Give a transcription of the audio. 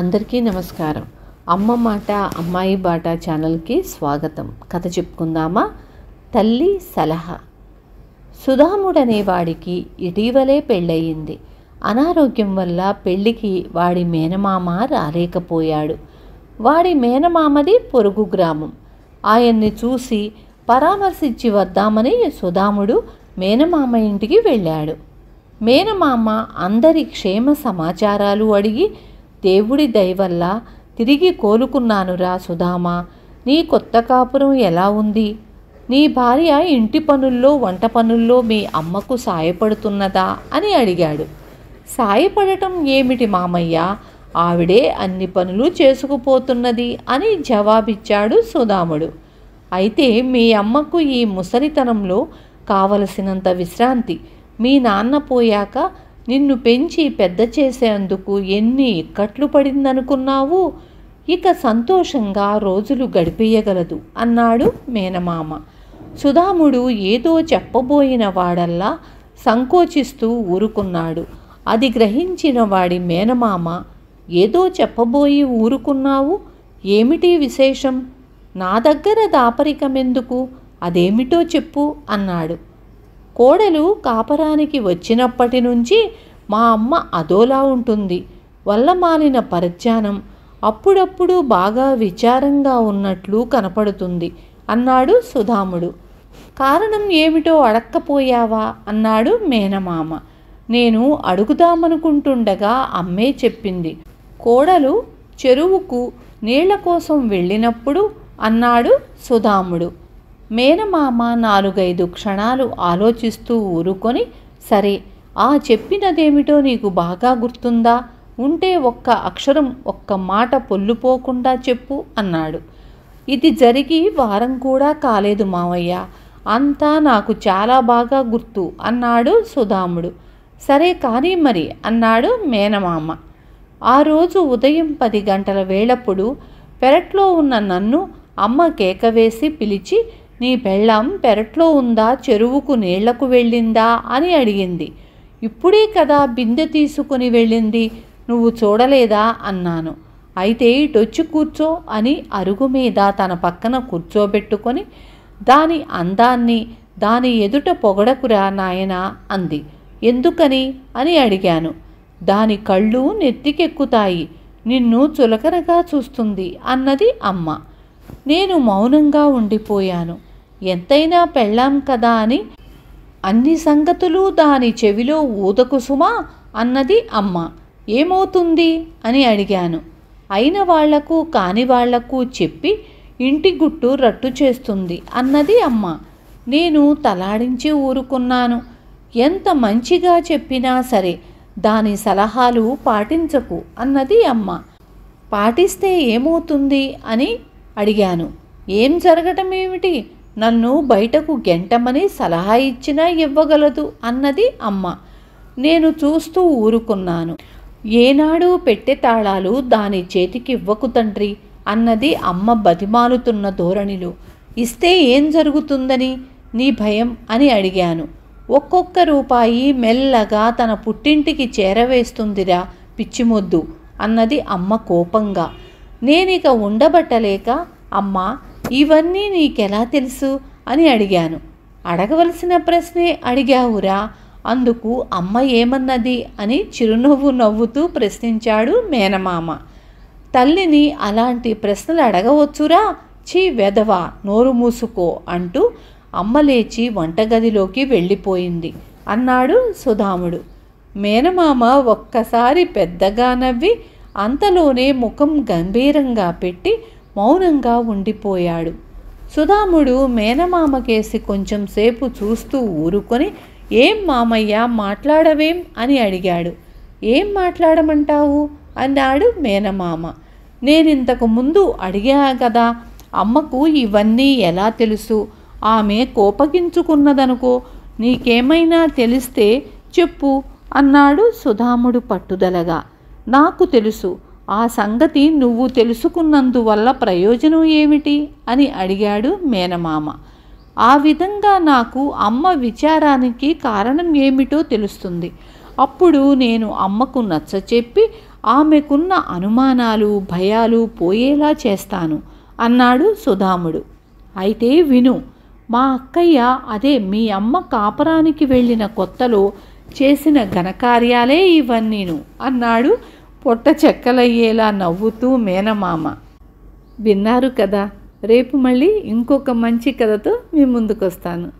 అందరికీ నమస్కారం అమ్మ మాట అమ్మాయి బాట ఛానల్కి స్వాగతం కథ చెప్పుకుందామా తల్లి సలహా సుధాముడనే వాడికి ఇటీవలే పెళ్ళయింది అనారోగ్యం వల్ల పెళ్ళికి వాడి మేనమామ రాలేకపోయాడు వాడి మేనమామది పొరుగు గ్రామం ఆయన్ని చూసి పరామర్శించి వద్దామని సుధాముడు మేనమామ ఇంటికి వెళ్ళాడు మేనమామ అందరి క్షేమ సమాచారాలు అడిగి దేవుడి దయవల్ల తిరిగి కోలుకున్నానురా సుధామా నీ కొత్త కాపురం ఎలా ఉంది నీ భార్య ఇంటి పనుల్లో వంట పనుల్లో మీ అమ్మకు సాయపడుతున్నదా అని అడిగాడు సాయపడటం ఏమిటి మామయ్య ఆవిడే అన్ని పనులు చేసుకుపోతున్నది అని జవాబిచ్చాడు సుధాముడు అయితే మీ అమ్మకు ఈ ముసలితనంలో కావలసినంత విశ్రాంతి మీ నాన్న పోయాక నిన్ను పెంచి పెద్ద చేసేందుకు ఎన్ని ఇక్కట్లు పడిందనుకున్నావు ఇక సంతోషంగా రోజులు గడిపేయగలదు అన్నాడు మేనమామ సుధాముడు ఏదో చెప్పబోయిన వాడల్లా సంకోచిస్తూ ఊరుకున్నాడు అది గ్రహించిన వాడి మేనమామ ఏదో చెప్పబోయి ఊరుకున్నావు ఏమిటి విశేషం నా దగ్గర దాపరికమెందుకు అదేమిటో చెప్పు అన్నాడు కోడలు కాపరానికి వచ్చినప్పటి నుంచి మా అమ్మ అదోలా ఉంటుంది వల్లమాలిన పరధ్యానం అప్పుడప్పుడు బాగా విచారంగా ఉన్నట్లు కనపడుతుంది అన్నాడు సుధాముడు కారణం ఏమిటో అడక్కపోయావా అన్నాడు మేనమామ నేను అడుగుదామనుకుంటుండగా అమ్మే చెప్పింది కోడలు చెరువుకు నీళ్ల కోసం వెళ్ళినప్పుడు అన్నాడు సుధాముడు మేనమామ నాలుగైదు క్షణాలు ఆలోచిస్తూ ఊరుకొని సరే ఆ చెప్పినదేమిటో నీకు బాగా గుర్తుందా ఉంటే ఒక్క అక్షరం ఒక్క మాట పొల్లుపోకుండా చెప్పు అన్నాడు ఇది జరిగి వారం కూడా కాలేదు మావయ్య అంతా నాకు చాలా బాగా గుర్తు అన్నాడు సుధాముడు సరే కానీ మరి అన్నాడు మేనమామ ఆ రోజు ఉదయం పది గంటల వేళప్పుడు పెరట్లో ఉన్న నన్ను అమ్మ కేక వేసి పిలిచి నీ పెళ్ళం పెరట్లో ఉందా చెరువుకు నీళ్లకు వెళ్ళిందా అని అడిగింది ఇప్పుడే కదా బిందె తీసుకుని వెళ్ళింది నువ్వు చూడలేదా అన్నాను అయితే ఇటొచ్చి కూర్చో అని అరుగు మీద తన పక్కన కూర్చోబెట్టుకొని దాని అందాన్ని దాని ఎదుట పొగడకురా నాయనా అంది ఎందుకని అని అడిగాను దాని కళ్ళు నెత్తికెక్కుతాయి నిన్ను చులకనగా చూస్తుంది అన్నది అమ్మ నేను మౌనంగా ఉండిపోయాను ఎంతైనా పెళ్ళాం కదా అని అన్ని సంగతులు దాని చెవిలో ఊదకు సుమా అన్నది అమ్మ ఏమవుతుంది అని అడిగాను అయిన వాళ్లకు కాని వాళ్లకు చెప్పి ఇంటి గుట్టు రట్టు చేస్తుంది అన్నది అమ్మ నేను తలాడించి ఊరుకున్నాను ఎంత మంచిగా చెప్పినా సరే దాని సలహాలు పాటించకు అన్నది అమ్మ పాటిస్తే ఏమవుతుంది అని అడిగాను ఏం జరగటం ఏమిటి నన్ను బయటకు గెంటమని సలహా ఇచ్చినా ఇవ్వగలదు అన్నది అమ్మ నేను చూస్తూ ఊరుకున్నాను ఏనాడు పెట్టె తాళాలు దాని చేతికి ఇవ్వకు తండ్రి అన్నది అమ్మ బతిమాలుతున్న ధోరణిలో ఇస్తే ఏం జరుగుతుందని నీ భయం అని అడిగాను ఒక్కొక్క రూపాయి మెల్లగా తన పుట్టింటికి చేరవేస్తుందిరా పిచ్చిమొద్దు అన్నది అమ్మ కోపంగా నేనిక ఉండబట్టలేక అమ్మా ఇవన్నీ నీకెలా తెలుసు అని అడిగాను అడగవలసిన ప్రశ్నే అడిగావురా అందుకు అమ్మ ఏమన్నది అని చిరునవ్వు నవ్వుతూ ప్రశ్నించాడు మేనమామ తల్లిని అలాంటి ప్రశ్నలు అడగవచ్చురా చీ వెధవా నోరు మూసుకో అంటూ అమ్మ లేచి వంటగదిలోకి వెళ్ళిపోయింది అన్నాడు సుధాముడు మేనమామ ఒక్కసారి పెద్దగా నవ్వి అంతలోనే ముఖం గంభీరంగా పెట్టి మౌనంగా ఉండిపోయాడు సుధాముడు మేనమామకేసి కొంచెం సేపు చూస్తూ ఊరుకొని ఏం మామయ్య మాట్లాడవేం అని అడిగాడు ఏం మాట్లాడమంటావు అన్నాడు మేనమామ నేనింతకు ముందు అడిగా కదా అమ్మకు ఇవన్నీ ఎలా తెలుసు ఆమె కోపగించుకున్నదనుకో నీకేమైనా తెలిస్తే చెప్పు అన్నాడు సుధాముడు పట్టుదలగా నాకు తెలుసు ఆ సంగతి నువ్వు తెలుసుకున్నందువల్ల ప్రయోజనం ఏమిటి అని అడిగాడు మేనమామ ఆ విధంగా నాకు అమ్మ విచారానికి కారణం ఏమిటో తెలుస్తుంది అప్పుడు నేను అమ్మకు చెప్పి ఆమెకున్న అనుమానాలు భయాలు పోయేలా చేస్తాను అన్నాడు సుధాముడు అయితే విను మా అక్కయ్య అదే మీ అమ్మ కాపురానికి వెళ్ళిన కొత్తలో చేసిన ఘనకార్యాలే ఇవన్నీను అన్నాడు పొట్ట చెక్కలయ్యేలా నవ్వుతూ మేనమామ విన్నారు కదా రేపు మళ్ళీ ఇంకొక మంచి కథతో మీ ముందుకొస్తాను